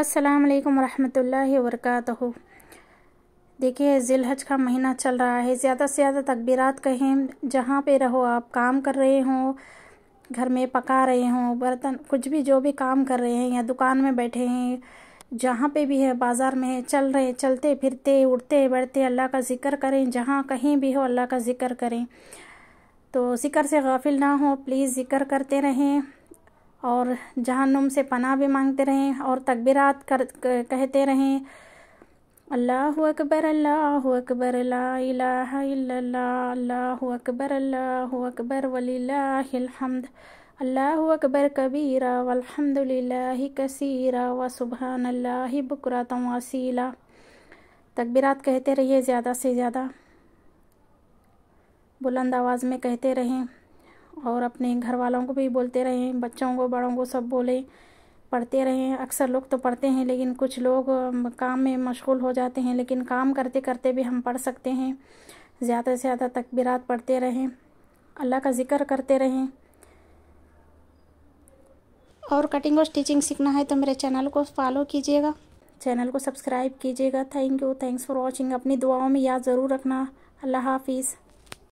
अस्सलाम वालेकुम रहमतुल्लाहि देखिए ज़िलहज का महीना चल रहा है ज़्यादा से ज़्यादा तकबीरात कहें जहाँ पे रहो आप काम कर रहे हो घर में पका रहे हो बर्तन कुछ भी जो भी काम कर रहे हैं या दुकान में बैठे हैं जहाँ पे भी है बाज़ार में चल रहे चलते फिरते उठते बैठते अल्लाह का ज़िक्र करें जहाँ कहीं भी हो अल्लाह का ज़िक्र करें तो ज़िक्र से गाफिल ना हो प्लीज़ ज़िक्र करते रहें और जहन्नुम से पनाह भी मांगते रहें और तकबीरात कर कहते रहें अल्लाह अकबर अल्लाह अकबर अल्लाह अल्लाह अकबर अल्लाह अकबर वलीहमद अल्लाह अकबर कबीरा वलहमदिल्ला कसीरा व सुबहान अल्लाह बकरा तवासीला तकबीरात कहते रहिए ज़्यादा से ज़्यादा बुलंद आवाज़ में कहते रहें और अपने घर वालों को भी बोलते रहें बच्चों को बड़ों को सब बोले पढ़ते रहें अक्सर लोग तो पढ़ते हैं लेकिन कुछ लोग काम में मशगूल हो जाते हैं लेकिन काम करते करते भी हम पढ़ सकते हैं ज़्यादा से ज़्यादा तकबीरात पढ़ते रहें अल्लाह का ज़िक्र करते रहें और कटिंग और स्टिचिंग सीखना है तो मेरे चैनल को फॉलो कीजिएगा चैनल को सब्सक्राइब कीजिएगा thank you thanks for watching अपनी दुआओं में याद ज़रूर रखना अल्लाह हाफिज़